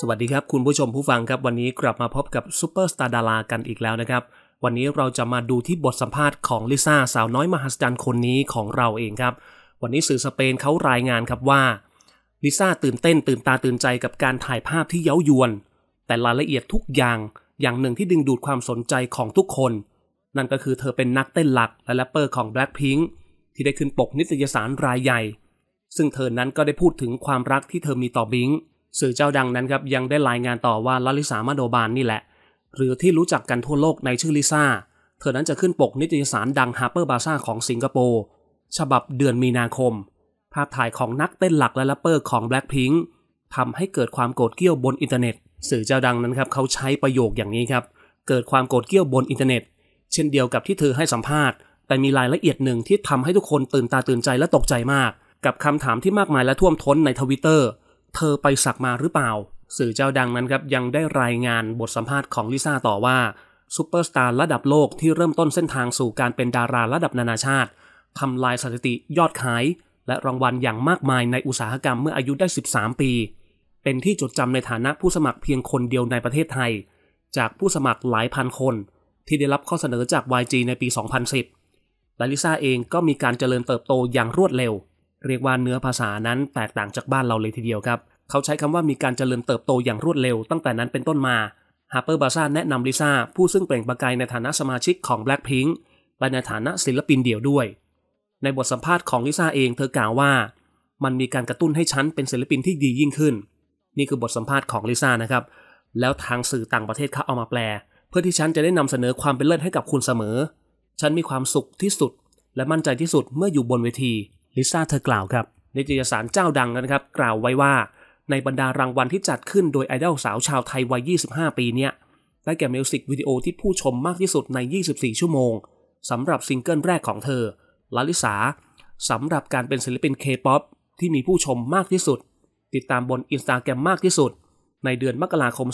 สวัสดีครับ คุณผู้ชมผู้ฟังครับวันนี้กลับมาพบกับซูเปอร์สตาร์ดารากันอีกแล้วนะครับวันนี้เราจะมาดูที่บทสัมภาษณ์ของลิซ่า สาวน้อยมหัศจรรย์คนนี้ของเราเองครับ วันนี้สื่อสเปนเขารายงานครับว่าลิซ่าตื่นเต้น ตื่นตาตื่นใจกับการถ่ายภาพที่เย้ายวน แต่รายละเอียดทุกอย่าง อย่างหนึ่งที่ดึงดูดความสนใจของทุกคน นั่นก็คือเธอเป็นนักเต้นหลัก และแรปเปอร์ของ Blackpink ที่ได้ขึ้นปกนิตยสารรายใหญ่ ซึ่งเธอนั้นก็ได้พูดถึงความรักที่เธอมีต่อบิงสื่อเจ้าดังนั้นครับ ยังได้รายงานต่อว่าลาลิซามาโดบานนี่แหละ หรือที่รู้จักกันทั่วโลกในชื่อลิซ่าเธอนั้นจะขึ้นปกนิตยสารดังฮาร์เปอร์บาซ่าของสิงคโปร์ ฉบับเดือนมีนาคม ภาพถ่ายของนักเต้นหลักและแรปเปอร์ของแบล็กพิงค์ทำให้เกิดความโกรธเกลี้ยวบนอินเทอร์เน็ต สื่อเจ้าดังนั้นครับ เขาใช้ประโยคอย่างนี้ครับเกิดความโกรธเกลี้ยวบนอินเทอร์เน็ต เช่นเดียวกับที่เธอให้สัมภาษณ์แต่มีรายละเอียดหนึ่งที่ทำให้ทุกคนตื่นตาตื่นใจและตกใจมาก กับคำถามที่มากมายและท่วมท้นในทวิตเตอร์เธอไปสักมาหรือเปล่า สื่อเจ้าดังนั้นครับ ยังได้รายงานบทสัมภาษณ์ของลิซ่าต่อว่าซูเปอร์สตาร์ระดับโลกที่เริ่มต้นเส้นทางสู่การเป็นดาราระดับนานาชาติทำลายสถิติยอดขาย และรางวัลอย่างมากมายในอุตสาหกรรมเมื่ออายุได้ 13 ปี เป็นที่จดจำในฐานะผู้สมัครเพียงคนเดียวในประเทศไทย จากผู้สมัครหลายพันคน ที่ได้รับข้อเสนอจาก YG ในปี 2010 และลิซ่าเองก็มีการเจริญเติบโตอย่างรวดเร็ว เรียกว่าเนื้อภาษานั้นแตกต่างจากบ้านเราเลยทีเดียวครับเขาใช้คำว่ามีการเจริญเติบโตอย่างรวดเร็วตั้งแต่นั้นเป็นต้นมาฮาร์เปอร์บาซ่าแนะนำลิซ่าผู้ซึ่งเปล่งประกายในฐานะสมาชิกของ Blackpink และในฐานะศิลปินเดี่ยวด้วย ในบทสัมภาษณ์ของลิซ่าเองเธอกล่าวว่ามันมีการกระตุ้นให้ฉันเป็นศิลปินที่ดียิ่งขึ้น นี่คือบทสัมภาษณ์ของลิซ่านะครับ แล้วทางสื่อต่างประเทศเขาเอามาแปล เพื่อที่ฉันจะได้นำเสนอความเป็นเลิศให้กับคุณเสมอฉันมีความสุขที่สุด และมั่นใจที่สุดเมื่ออยู่บนเวทีลิซ่าเธอกล่าวครับนิตยสารเจ้าดังนะครับ กล่าวไว้ว่าในบรรดารางวัลที่จัดขึ้นโดยไอดอลสาวชาวไทยวัย 25 ปีเนี่ยได้แก่มิวสิกวิดีโอที่ผู้ชมมากที่สุดใน 24 ชั่วโมง สำหรับซิงเกิลแรกของเธอลาลิสาสำหรับการเป็นศิลปินเคป๊อปที่มีผู้ชมมากที่สุด ติดตามบนอินสตาแกรมมากที่สุด ในเดือนมกราคม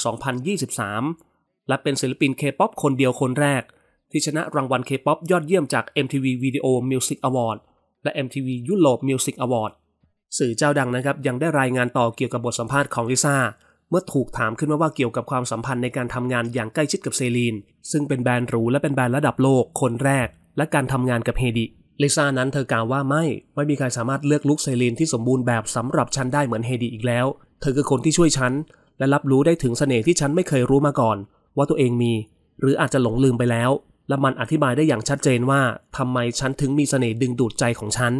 2023 และเป็นศิลปินเคป๊อปคนเดียวคนแรกที่ชนะรางวัลเคป๊อปยอดเยี่ยมจาก MTV Video Music Award และ MTV Europe Music Award สื่อเจ้าดังนะครับ ยังได้รายงานต่อเกี่ยวกับบทสัมภาษณ์ของลิซ่าเมื่อถูกถามขึ้นมาว่าเกี่ยวกับความสัมพันธ์ในการทำงานอย่างใกล้ชิดกับเซลีนซึ่งเป็นแบรนด์หรูและเป็นแบรนด์ระดับโลกคนแรก และการทำงานกับเฮดิลิซ่านั้นเธอกล่าวว่าไม่ไม่มีใครสามารถเลือกลุกเซลีน ที่สมบูรณ์แบบสำหรับฉันได้เหมือนเฮดิอีกแล้ว เธอคือคนที่ช่วยฉันและรับรู้ได้ถึงเสน่ห์ที่ฉันไม่เคยรู้มาก่อน ว่าตัวเองมี หรืออาจจะหลงลืมไปแล้ว และมันอธิบายได้อย่างชัดเจนว่าทำไมฉันถึงมีเสน่ห์ดึงดูดใจของฉัน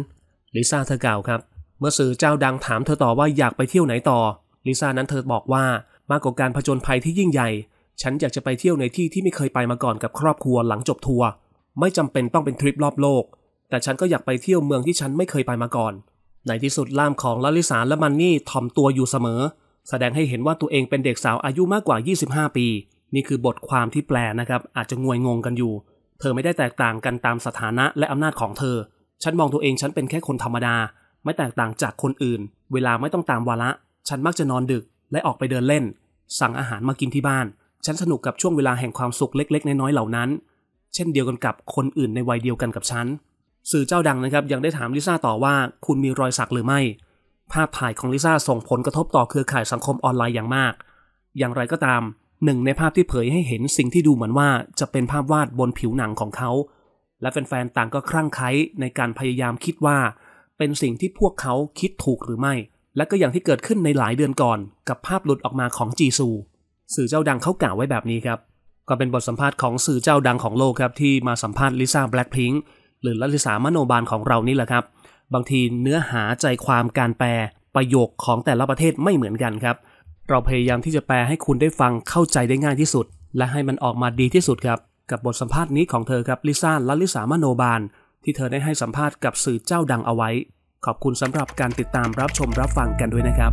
ลิซ่าเธอกล่าวครับเมื่อสื่อเจ้าดังถามเธอต่อว่าอยากไปเที่ยวไหนต่อ ลิซ่านั้นเธอบอกว่า มากกว่าการผจญภัยที่ยิ่งใหญ่ ฉันอยากจะไปเที่ยวในที่ที่ไม่เคยไปมาก่อนกับครอบครัวหลังจบทัวร์ ไม่จำเป็นต้องเป็นทริปรอบโลก แต่ฉันก็อยากไปเที่ยวเมืองที่ฉันไม่เคยไปมาก่อน ในที่สุดล่ามของลลิซาและมันนี่ถ่อมตัวอยู่เสมอ แสดงให้เห็นว่าตัวเองเป็นเด็กสาวอายุมากกว่า 25 ปี นี่คือบทความที่แปลนะครับ อาจจะงวยงงกันอยู่ เธอไม่ได้แตกต่างกันตามสถานะและอำนาจของเธอ ฉันมองตัวเองฉันเป็นแค่คนธรรมดาไม่แตกต่างจากคนอื่น เวลาไม่ต้องตามวาระ ฉันมักจะนอนดึกและออกไปเดินเล่น สั่งอาหารมากินที่บ้าน ฉันสนุกกับช่วงเวลาแห่งความสุขเล็ก ๆ น้อยๆเหล่านั้น เช่นเดียวกันกับคนอื่นในวัยเดียวกันกับฉัน สื่อเจ้าดังนะครับยังได้ถามลิซ่าต่อว่า คุณมีรอยสักหรือไม่ ภาพถ่ายของลิซ่าส่งผลกระทบต่อเครือข่ายสังคมออนไลน์อย่างมาก อย่างไรก็ตาม หนึ่งในภาพที่เผยให้เห็นสิ่งที่ดูเหมือนว่า จะเป็นภาพวาดบนผิวหนังของเขา และแฟนๆต่างก็คลั่งไคล้ในการพยายามคิดว่าเป็นสิ่งที่พวกเขาคิดถูกหรือไม่ และก็อย่างที่เกิดขึ้นในหลายเดือนก่อน กับภาพหลุดออกมาของจีซู สื่อเจ้าดังเขากล่าวไว้แบบนี้ครับ ก็เป็นบทสัมภาษณ์ของสื่อเจ้าดังของโลกครับ ที่มาสัมภาษณ์ลิซ่าแบล็คพิงค์หรือลลิสามโนบาลของเรานี่แหละครับ บางทีเนื้อหาใจความการแปล ประโยคของแต่ละประเทศไม่เหมือนกันครับ เราพยายามที่จะแปลให้คุณได้ฟังเข้าใจได้ง่ายที่สุด และให้มันออกมาดีที่สุดครับ กับบทสัมภาษณ์นี้ของเธอครับลิซ่าลลิสามโนบาลที่เธอได้ให้สัมภาษณ์กับสื่อเจ้าดังเอาไว้ ขอบคุณสำหรับการติดตามรับชมรับฟังกันด้วยนะครับ